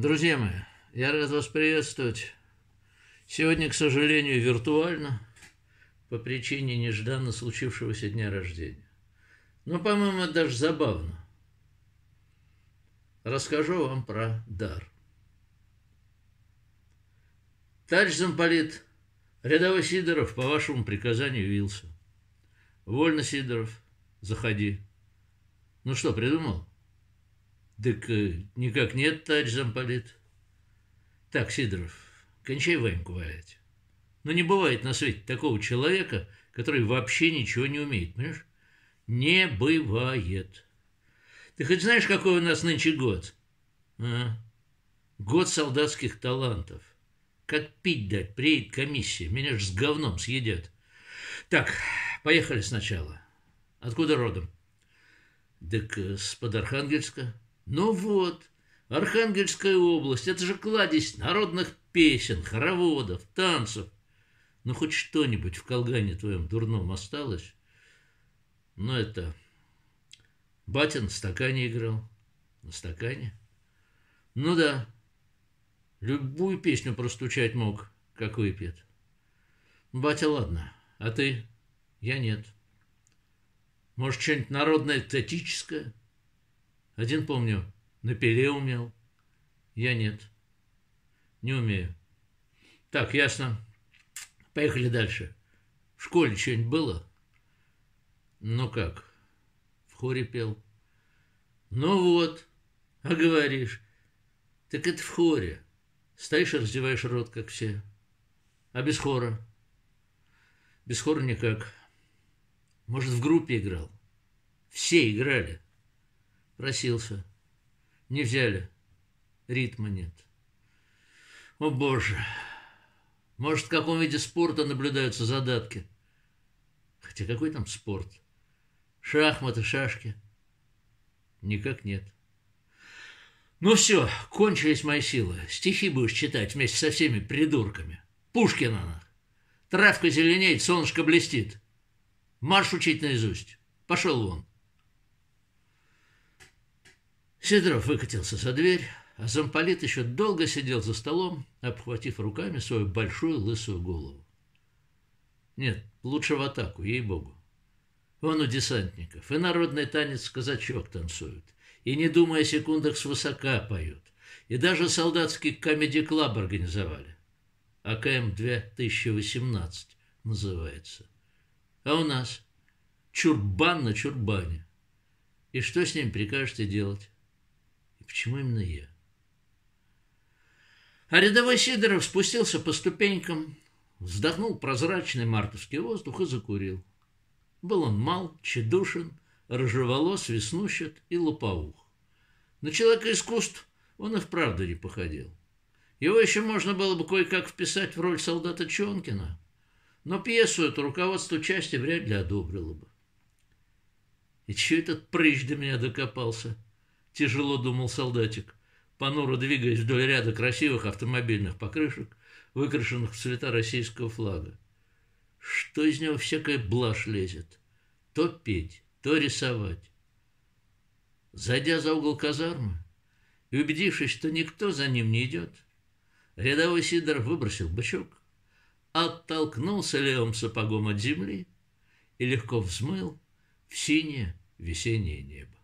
Друзья мои, я рад вас приветствовать. Сегодня, к сожалению, виртуально, по причине нежданно случившегося дня рождения. Но, по-моему, это даже забавно. Расскажу вам про дар. Тач замполит, рядовой Сидоров по вашему приказанию явился. Вольно, Сидоров, заходи. Ну что, придумал? Так э, никак нет, товарищ замполит. Так, Сидоров, кончай Ваньку валять. Но ну, не бывает на свете такого человека, который вообще ничего не умеет, понимаешь? Не бывает. Ты хоть знаешь, какой у нас нынче год? А? Год солдатских талантов. Как пить дать, приедет комиссия, меня ж с говном съедят. Так, поехали сначала. Откуда родом? Так э, с Подархангельска. Ну вот, Архангельская область, это же кладезь народных песен, хороводов, танцев. Ну хоть что-нибудь в колгане твоем дурном осталось. Но ну, это... Батя на стакане играл. На стакане? Ну да. Любую песню простучать мог, как выпьет. Батя, ладно. А ты? Я нет. Может, что-нибудь народное, экзотическое? — один, помню, на пиле умел. Я нет. Не умею. Так, ясно. Поехали дальше. В школе что-нибудь было? Ну как? В хоре пел. Ну вот, а говоришь. Так это в хоре. Стоишь и раздеваешь рот, как все. А без хора? Без хора никак. Может, в группе играл? Все играли. Просился. Не взяли. Ритма нет. О боже. Может, в каком виде спорта наблюдаются задатки? Хотя какой там спорт? Шахматы, шашки? Никак нет. Ну все, кончились мои силы. Стихи будешь читать вместе со всеми придурками. Пушкин она. Травка зеленеет, солнышко блестит. Марш учить наизусть. Пошел вон. Сидоров выкатился за дверь, а замполит еще долго сидел за столом, обхватив руками свою большую лысую голову. Нет, лучше в атаку, ей-богу. Вон у десантников и народный танец казачок танцуют, и, не думая о секундах, свысока поют, и даже солдатский комедий-клаб организовали. АКМ-2018 называется. А у нас чурбан на чурбане. И что с ним прикажете делать? Почему именно я? А рядовой Сидоров спустился по ступенькам, вздохнул прозрачный мартовский воздух и закурил. Был он мал, чедушен, рыжеволос, веснущат и лопоух. На человека искусств он и вправду не походил. Его еще можно было бы кое-как вписать в роль солдата Чонкина, но пьесу это руководство части вряд ли одобрило бы. И чего этот прыщ до меня докопался? тяжело думал солдатик, понуро двигаясь вдоль ряда красивых автомобильных покрышек, выкрашенных в цвета российского флага. Что из него всякая блажь лезет? То петь, то рисовать. Зайдя за угол казармы и убедившись, что никто за ним не идет, рядовой Сидор выбросил бычок, оттолкнулся левым сапогом от земли и легко взмыл в синее весеннее небо.